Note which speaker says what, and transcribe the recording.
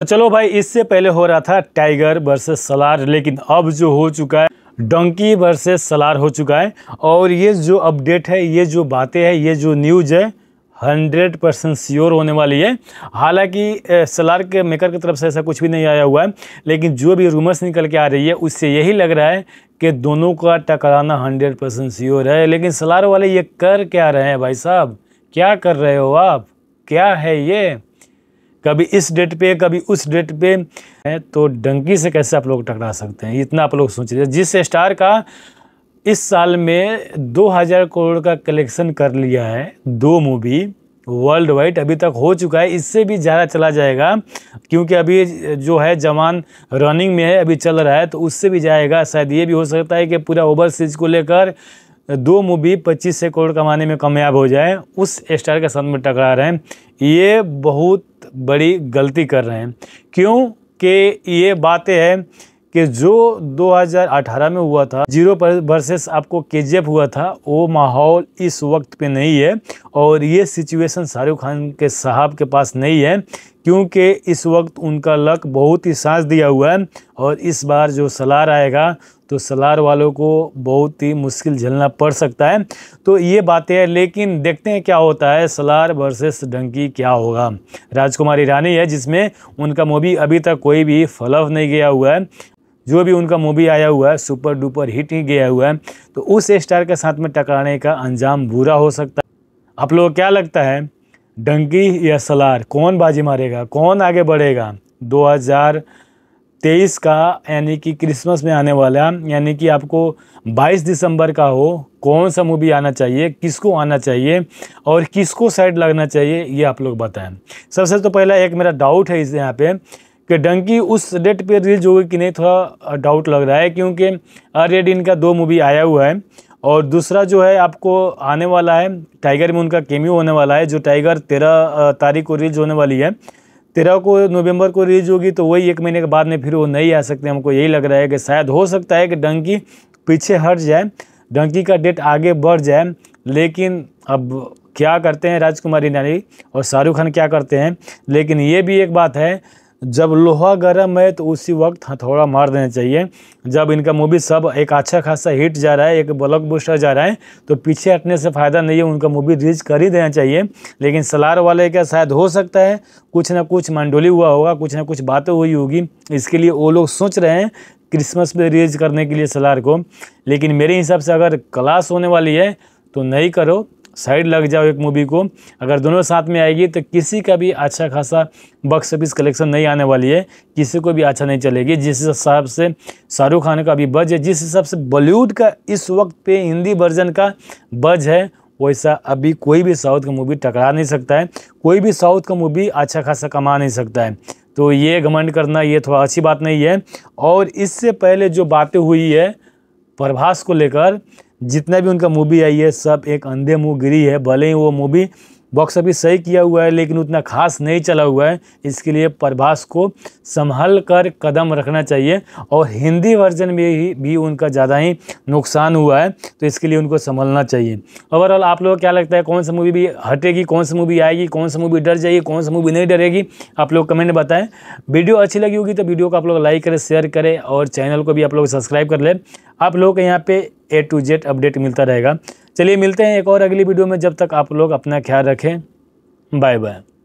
Speaker 1: तो चलो भाई इससे पहले हो रहा था टाइगर वर्सेस सलार लेकिन अब जो हो चुका है डंकी वर्सेस सलार हो चुका है और ये जो अपडेट है ये जो बातें हैं ये जो न्यूज़ है हंड्रेड परसेंट श्योर होने वाली है हालांकि सलार के मेकर की तरफ से ऐसा कुछ भी नहीं आया हुआ है लेकिन जो भी रूमर्स निकल के आ रही है उससे यही लग रहा है कि दोनों का टकराना हंड्रेड परसेंट श्योर है लेकिन सलार वाले ये कर क्या रहे हैं भाई साहब क्या कर रहे हो आप क्या है ये कभी इस डेट पे कभी उस डेट पे है तो डंकी से कैसे आप लोग टकरा सकते हैं इतना आप लोग सोच रहे जिस स्टार का इस साल में 2000 करोड़ का कलेक्शन कर लिया है दो मूवी वर्ल्ड वाइड अभी तक हो चुका है इससे भी ज़्यादा चला जाएगा क्योंकि अभी जो है जवान रनिंग में है अभी चल रहा है तो उससे भी जाएगा शायद ये भी हो सकता है कि पूरा ओवरसीज को लेकर दो मूवी पच्चीस से करोड़ कमाने में कामयाब हो जाए उस स्टार के साथ में टकरा रहे हैं ये बहुत बड़ी गलती कर रहे हैं क्योंकि ये बातें हैं कि जो 2018 में हुआ था जीरो वर्सेस आपको के हुआ था वो माहौल इस वक्त पे नहीं है और ये सिचुएशन शाहरुख खान के साहब के पास नहीं है क्योंकि इस वक्त उनका लक बहुत ही सांस दिया हुआ है और इस बार जो सलार आएगा तो सलार वालों को बहुत ही मुश्किल झेलना पड़ सकता है तो ये बातें हैं लेकिन देखते हैं क्या होता है सलार वर्सेस डंकी क्या होगा राजकुमारी ईरानी है जिसमें उनका मूवी अभी तक कोई भी फलव नहीं गया हुआ है जो भी उनका मूवी आया हुआ है सुपर डुपर हिट ही गया हुआ है तो उस स्टार के साथ में टकराने का अंजाम बुरा हो सकता है आप लोग क्या लगता है डंकी या सलार कौन बाजी मारेगा कौन आगे बढ़ेगा 2000 तेईस का यानी कि क्रिसमस में आने वाला यानी कि आपको 22 दिसंबर का हो कौन सा मूवी आना चाहिए किसको आना चाहिए और किसको साइड लगना चाहिए ये आप लोग बताएं सबसे तो पहला एक मेरा डाउट है इस यहाँ पे कि डंकी उस डेट पे रिलीज होगी कि नहीं थोड़ा डाउट लग रहा है क्योंकि रेड इनका दो मूवी आया हुआ है और दूसरा जो है आपको आने वाला है टाइगर में उनका केम्यू होने वाला है जो टाइगर तेरह तारीख को रिलीज होने वाली है तेरह को नवंबर को रिलीज होगी तो वही एक महीने के बाद में फिर वो नहीं आ सकते हमको यही लग रहा है कि शायद हो सकता है कि डंकी पीछे हट जाए डंकी का डेट आगे बढ़ जाए लेकिन अब क्या करते हैं राजकुमारी ईरानी और शाहरुख खान क्या करते हैं लेकिन ये भी एक बात है जब लोहा गर्म है तो उसी वक्त हथौड़ा हाँ, मार देना चाहिए जब इनका मूवी सब एक अच्छा खासा हिट जा रहा है एक ब्लॉकबस्टर जा रहा है तो पीछे हटने से फ़ायदा नहीं है उनका मूवी रिलीज कर ही देना चाहिए लेकिन सलार वाले का शायद हो सकता है कुछ ना कुछ मंडोली हुआ होगा कुछ ना कुछ बातें हुई होगी इसके लिए वो लोग सोच रहे हैं क्रिसमस पर रिलीज करने के लिए सलार को लेकिन मेरे हिसाब से अगर क्लास होने वाली है तो नहीं करो साइड लग जाओ एक मूवी को अगर दोनों साथ में आएगी तो किसी का भी अच्छा खासा बक्स ऑफिस कलेक्शन नहीं आने वाली है किसी को भी अच्छा नहीं चलेगी जिस हिसाब से शाहरुख खान का अभी बज है जिस हिसाब से बॉलीवुड का इस वक्त पे हिंदी वर्जन का बज है वैसा अभी कोई भी साउथ का मूवी टकरा नहीं सकता है कोई भी साउथ का मूवी अच्छा खासा कमा नहीं सकता है तो ये घमंड करना ये थोड़ा अच्छी बात नहीं है और इससे पहले जो बातें हुई है प्रभास को लेकर जितना भी उनका मूवी आई है सब एक अंधे मुँह गिरी है भले ही वो मूवी बॉक्स ऑफिस सही किया हुआ है लेकिन उतना खास नहीं चला हुआ है इसके लिए प्रभास को संभल कर कदम रखना चाहिए और हिंदी वर्जन में ही भी उनका ज़्यादा ही नुकसान हुआ है तो इसके लिए उनको संभलना चाहिए ओवरऑल आप लोगों को क्या लगता है कौन सा मूवी भी हटेगी कौन सा मूवी आएगी कौन सा मूवी डर जाएगी कौन सा मूवी नहीं डरेगी आप लोग कमेंट बताएँ वीडियो अच्छी लगी होगी तो वीडियो को आप लोग लाइक करें शेयर करें और चैनल को भी आप लोग सब्सक्राइब कर लें आप लोग यहाँ पर ए टू जेड अपडेट मिलता रहेगा चलिए मिलते हैं एक और अगली वीडियो में जब तक आप लोग अपना ख्याल रखें बाय बाय